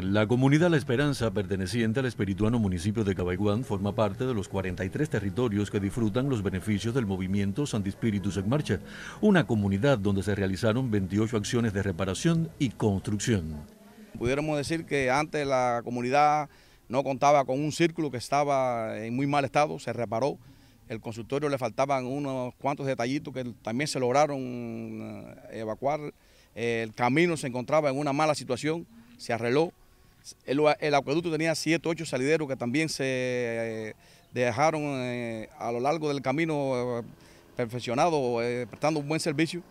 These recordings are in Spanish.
La comunidad La Esperanza, perteneciente al espirituano municipio de Cabaiguán, forma parte de los 43 territorios que disfrutan los beneficios del movimiento Espíritus en Marcha, una comunidad donde se realizaron 28 acciones de reparación y construcción. Pudiéramos decir que antes la comunidad no contaba con un círculo que estaba en muy mal estado, se reparó. El consultorio le faltaban unos cuantos detallitos que también se lograron eh, evacuar. El camino se encontraba en una mala situación, se arregló. El, acueducto tenía 7, 8 salideros que también se eh, dejaron eh, a lo largo del camino eh, perfeccionado, prestando un buen servicio.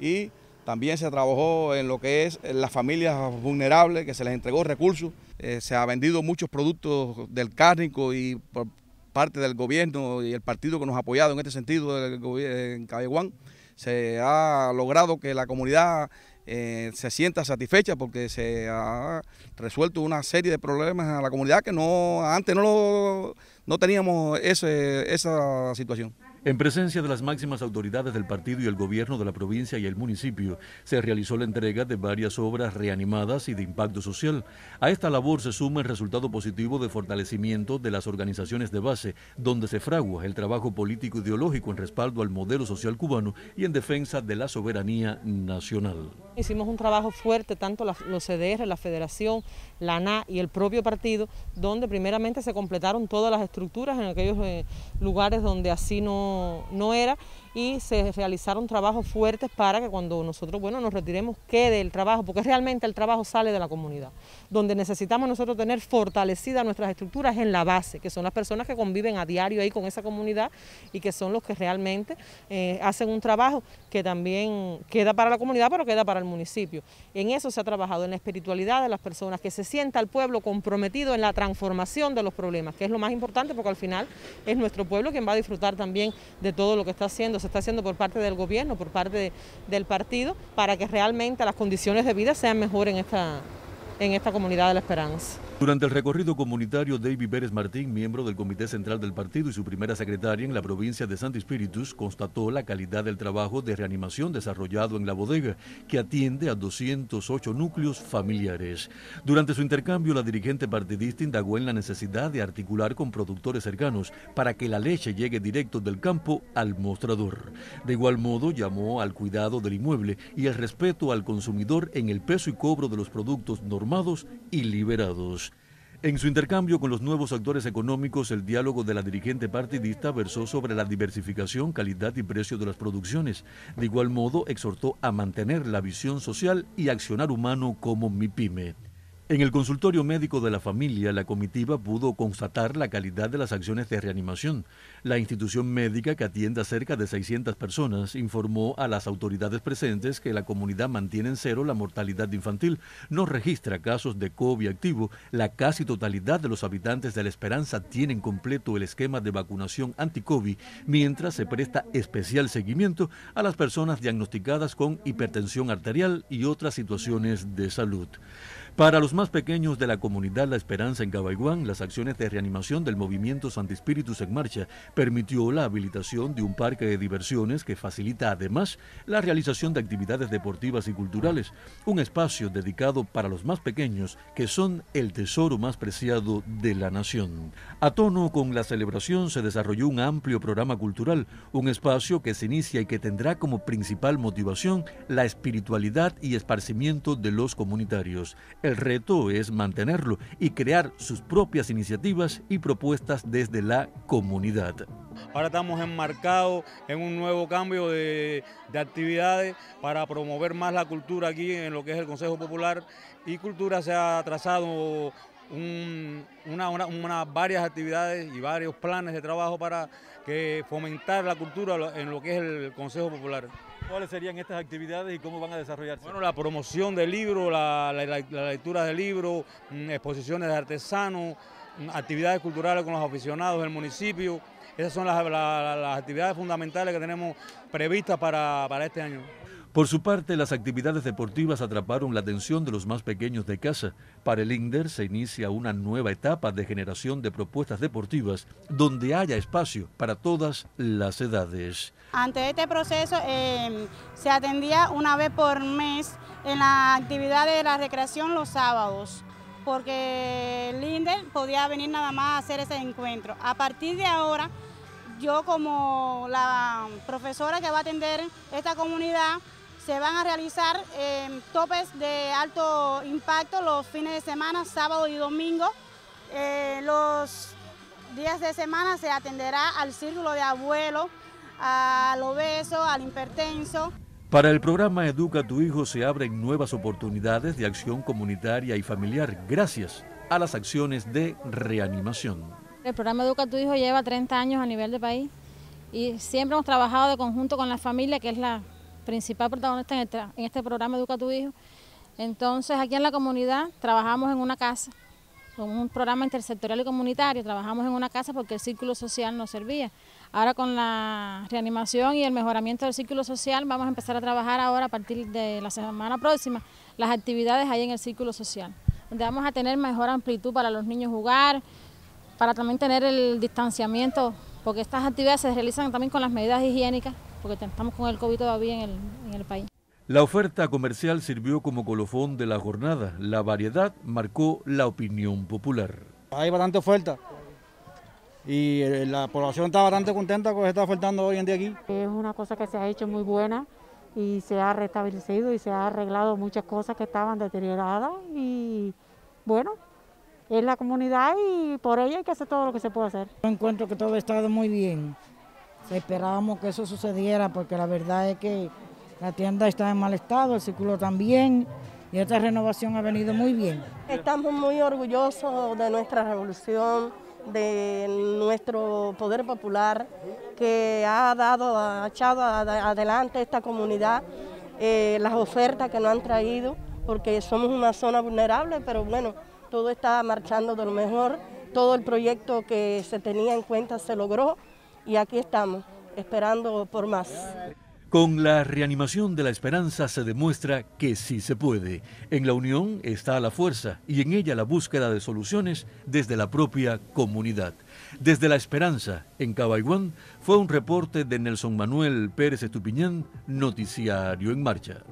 Y también se trabajó en lo que es las familias vulnerables, que se les entregó recursos. se ha vendido muchos productos del cárnico y por parte del gobierno y el partido que nos ha apoyado en este sentido, en Cabeguán. Se ha logrado que la comunidad eh, se sienta satisfecha porque se ha resuelto una serie de problemas a la comunidad que no antes no, lo, no teníamos esa situación. En presencia de las máximas autoridades del partido y el gobierno de la provincia y el municipio, se realizó la entrega de varias obras reanimadas y de impacto social. A esta labor se suma el resultado positivo de fortalecimiento de las organizaciones de base, donde se fragua el trabajo político ideológico en respaldo al modelo social cubano y en defensa de la soberanía nacional. Hicimos un trabajo fuerte, tanto los CDR, la Federación, la ANA y el propio partido, donde primeramente se completaron todas las estructuras en aquellos eh, lugares donde así no no, era y se realizaron trabajos fuertes para que cuando nosotros bueno, nos retiremos quede el trabajo, porque realmente el trabajo sale de la comunidad. Donde necesitamos nosotros tener fortalecidas nuestras estructuras en la base, que son las personas que conviven a diario ahí con esa comunidad y que son los que realmente eh, hacen un trabajo que también queda para la comunidad, pero queda para el municipio. En eso se ha trabajado, en la espiritualidad de las personas, que se sienta el pueblo comprometido en la transformación de los problemas, que es lo más importante porque al final es nuestro pueblo quien va a disfrutar también de todo lo que está haciendo está haciendo por parte del gobierno, por parte del partido, para que realmente las condiciones de vida sean mejores en esta, en esta comunidad de la Esperanza. Durante el recorrido comunitario, David Pérez Martín, miembro del Comité Central del Partido y su primera secretaria en la provincia de Santo Espíritus, constató la calidad del trabajo de reanimación desarrollado en la bodega, que atiende a 208 núcleos familiares. Durante su intercambio, la dirigente partidista indagó en la necesidad de articular con productores cercanos para que la leche llegue directo del campo al mostrador. De igual modo, llamó al cuidado del inmueble y el respeto al consumidor en el peso y cobro de los productos normales y liberados. En su intercambio con los nuevos actores económicos, el diálogo de la dirigente partidista versó sobre la diversificación, calidad y precio de las producciones. De igual modo, exhortó a mantener la visión social y accionar humano como MIPYME. En el consultorio médico de la familia, la comitiva pudo constatar la calidad de las acciones de reanimación. La institución médica que atiende a cerca de 600 personas informó a las autoridades presentes que la comunidad mantiene en cero la mortalidad infantil, no registra casos de COVID activo, la casi totalidad de los habitantes de La Esperanza tienen completo el esquema de vacunación anti-COVID, mientras se presta especial seguimiento a las personas diagnosticadas con hipertensión arterial y otras situaciones de salud. Para los más pequeños de la comunidad La Esperanza en Cabaiguán, las acciones de reanimación del movimiento Espíritus en Marcha permitió la habilitación de un parque de diversiones que facilita además la realización de actividades deportivas y culturales, un espacio dedicado para los más pequeños que son el tesoro más preciado de la nación. A tono con la celebración se desarrolló un amplio programa cultural, un espacio que se inicia y que tendrá como principal motivación la espiritualidad y esparcimiento de los comunitarios. El reto es mantenerlo y crear sus propias iniciativas y propuestas desde la comunidad. Ahora estamos enmarcados en un nuevo cambio de, actividades para promover más la cultura aquí en lo que es el Consejo Popular y Cultura se ha trazado varias actividades y varios planes de trabajo para que fomentar la cultura en lo que es el Consejo Popular. ¿Cuáles serían estas actividades y cómo van a desarrollarse? Bueno, la promoción de libros, la, lectura de libros, mm, exposiciones de artesanos, mm, actividades culturales con los aficionados del municipio. Esas son las, actividades fundamentales que tenemos previstas para este año. Por su parte, las actividades deportivas atraparon la atención de los más pequeños de casa. Para el INDER se inicia una nueva etapa de generación de propuestas deportivas donde haya espacio para todas las edades. Ante este proceso eh, se atendía una vez por mes en la actividad de la recreación los sábados porque el INDER podía venir nada más a hacer ese encuentro. A partir de ahora, yo como la profesora que va a atender esta comunidad, se van a realizar em, topes de alto impacto los fines de semana, sábado y domingo. Eh, los días de semana se atenderá al círculo de abuelo, al obeso, al hipertenso. Para el programa Educa tu hijo se abren nuevas oportunidades de acción comunitaria y familiar gracias a las acciones de reanimación. El programa Educa tu hijo lleva 30 años a nivel de país y siempre hemos trabajado de conjunto con la familia, que es la principal protagonista en, este, este programa Educa tu Hijo. Entonces, aquí en la comunidad trabajamos en una casa, con un programa intersectorial y comunitario, trabajamos en una casa porque el círculo social no servía. Ahora con la reanimación y el mejoramiento del círculo social vamos a empezar a trabajar ahora a partir de la semana próxima las actividades ahí en el círculo social, donde vamos a tener mejor amplitud para los niños jugar, para también tener el distanciamiento, porque estas actividades se realizan también con las medidas higiénicas porque estamos con el COVID todavía en el, país. La oferta comercial sirvió como colofón de la jornada. La variedad marcó la opinión popular. Hay bastante oferta y eh, la población está bastante contenta con lo que está ofertando hoy en día aquí. Es una cosa que se ha hecho muy buena y se ha restablecido y se ha arreglado muchas cosas que estaban deterioradas y bueno, es la comunidad y por ella hay que hacer todo lo que se puede hacer. Yo encuentro que todo ha estado muy bien. Esperábamos que eso sucediera porque la verdad es que la tienda está en mal estado, el círculo también, y esta renovación ha venido muy bien. Estamos muy orgullosos de nuestra revolución, de nuestro poder popular que ha dado, ha echado adelante esta comunidad, eh, las ofertas que nos han traído, porque somos una zona vulnerable, pero bueno, todo está marchando de lo mejor, todo el proyecto que se tenía en cuenta se logró y aquí estamos, esperando por más. Con la reanimación de la esperanza se demuestra que sí se puede. En la unión está la fuerza y en ella la búsqueda de soluciones desde la propia comunidad. Desde la esperanza, en Cabaiguán, fue un reporte de Nelson Manuel Pérez Estupiñán, Noticiario en Marcha.